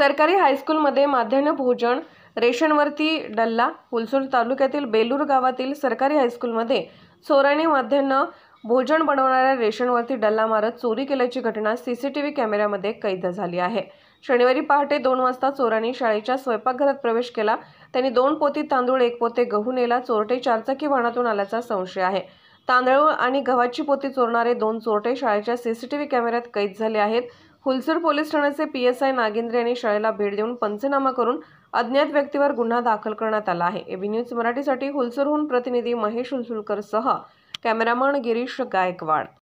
सरकारी हायस्कूलमध्ये माध्यान्ह भोजन रेशनवरती डल्ला हुलसूर तालुक्यातील बेलूर गावातील सरकारी हायस्कूलमध्ये चोराने माध्यान्ह भोजन बनवणाऱ्या रेशनवरती डल्ला मारत चोरी केल्याची घटना सीसीटीव्ही कॅमेऱ्यामध्ये कैद झाली आहे शनिवारी पहाटे दोन वाजता चोरांनी शाळेच्या स्वयंपाकघरात प्रवेश केला त्यांनी दोन पोती तांदूळ एक पोते गहू नेला चोरटे चारचाकी वाहनातून आल्याचा संशय आहे तांदूळ आणि गव्हाची पोती चोरणारे दोन चोरटे शाळेच्या सीसीटीव्ही कॅमेऱ्यात कैद झाले आहेत हुलसर पोलीस ठाण्याचे पी एस आय नागेंद्र यांनी शाळेला भेट देऊन पंचनामा करून अज्ञात व्यक्तीवर गुन्हा दाखल करण्यात आला आहे एबी न्यूज मराठीसाठी हुलसरहून प्रतिनिधी महेश हुलसुलकर सह कॅमेरामन गिरीश गायकवाड